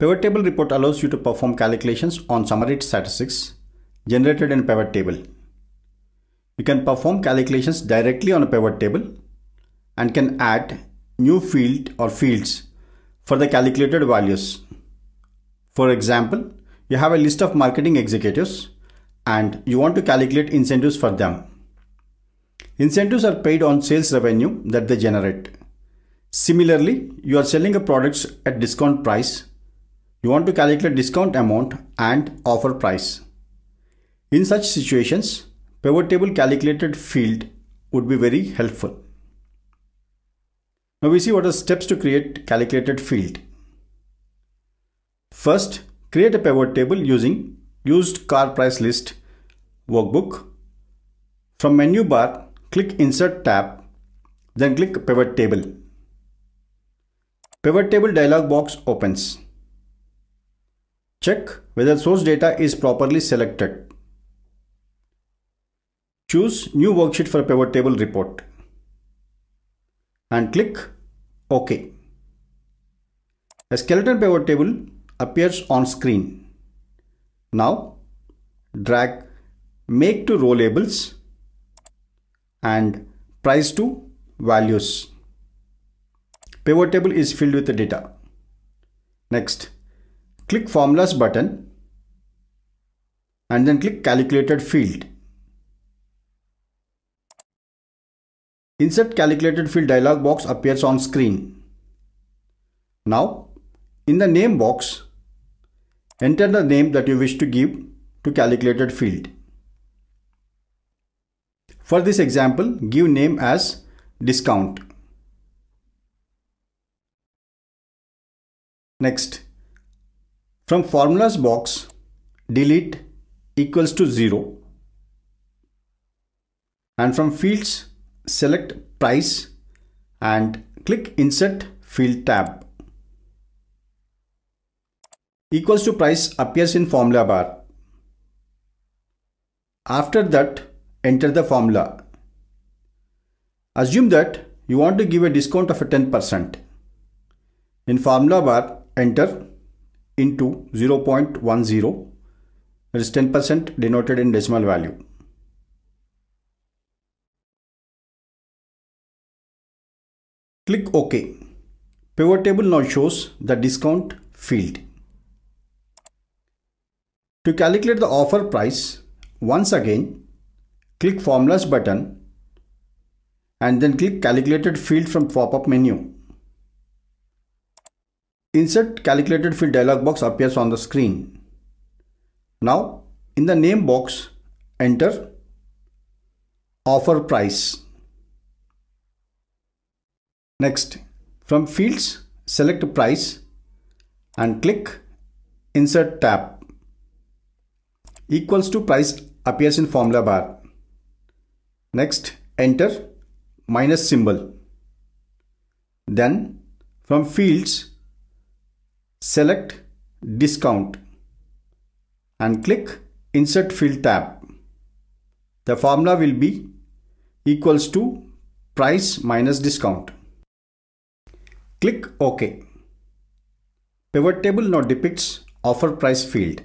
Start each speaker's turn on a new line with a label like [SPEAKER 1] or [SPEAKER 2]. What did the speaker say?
[SPEAKER 1] Pivot table report allows you to perform calculations on summary statistics generated in pivot table. You can perform calculations directly on a pivot table and can add new field or fields for the calculated values. For example, you have a list of marketing executives and you want to calculate incentives for them. Incentives are paid on sales revenue that they generate. Similarly, you are selling a product at discount price you want to calculate discount amount and offer price. In such situations, pivot table calculated field would be very helpful. Now we see what are steps to create calculated field. First, create a pivot table using used car price list workbook. From menu bar, click insert tab, then click pivot table. Pivot table dialog box opens. Check whether source data is properly selected. Choose new worksheet for pivot table report and click OK. A skeleton pivot table appears on screen. Now drag make to row labels and price to values. Pivot table is filled with the data. Next, click formulas button and then click calculated field. Insert calculated field dialog box appears on screen. Now in the name box, enter the name that you wish to give to calculated field. For this example, give name as discount. Next, from formulas box, delete equals to 0 and from fields select price and click insert field tab. Equals to price appears in formula bar. After that enter the formula. Assume that you want to give a discount of 10%. In formula bar enter into 0.10 that is 10% denoted in decimal value. Click OK. Pivot table now shows the discount field. To calculate the offer price, once again click formulas button and then click calculated field from pop-up menu. Insert calculated field dialog box appears on the screen. Now in the name box enter offer price. Next from fields select price and click insert tab equals to price appears in formula bar. Next enter minus symbol. Then from fields select discount and click insert field tab. The formula will be equals to price minus discount. Click OK. Pivot table now depicts offer price field.